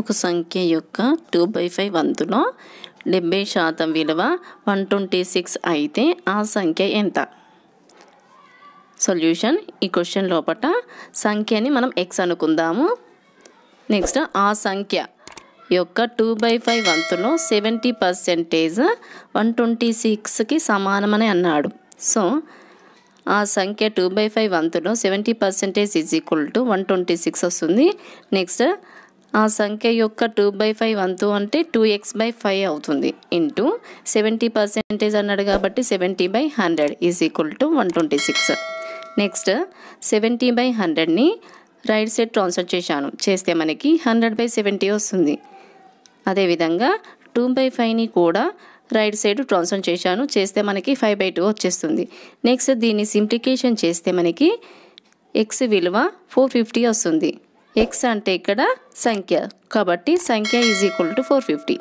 ఒక సంఖ్య యొక్క టూ బై ఫైవ్ వంతులో డెబ్బై శాతం విలువ వన్ ట్వంటీ సిక్స్ అయితే ఆ సంఖ్య ఎంత సొల్యూషన్ ఈ క్వశ్చన్ లోపల సంఖ్యని మనం ఎక్స్ అనుకుందాము నెక్స్ట్ ఆ సంఖ్య యొక్క టూ బై ఫైవ్ వంతులో సెవెంటీ పర్సెంటేజ్ వన్ ట్వంటీ సిక్స్కి సమానమని అన్నాడు సో ఆ సంఖ్య టూ బై ఫైవ్ వంతులో seventy percentage is equal to one twenty six వస్తుంది నెక్స్ట్ ఆ సంఖ్య యొక్క టూ బై ఫైవ్ వంతు అంటే టూ ఎక్స్ బై ఫైవ్ అవుతుంది ఇంటూ సెవెంటీ పర్సెంటేజ్ అన్నాడు కాబట్టి seventy by hundred is equal to one twenty six next seventy by హండ్రెడ్ని రైట్ సైడ్ ట్రాన్స్ఫర్ చేశాను చేస్తే మనకి హండ్రెడ్ బై సెవెంటీ వస్తుంది అదేవిధంగా టూ బై ఫైవ్ని కూడా రైట్ సైడ్ ట్రాన్స్ఫర్ చేశాను చేస్తే మనకి ఫైవ్ బై టూ వచ్చేస్తుంది నెక్స్ట్ దీన్ని సింప్లికేషన్ చేస్తే మనకి ఎక్స్ విలువ ఫోర్ ఫిఫ్టీ వస్తుంది ఎక్స్ అంటే ఇక్కడ సంఖ్య కాబట్టి సంఖ్య is equal to four fifty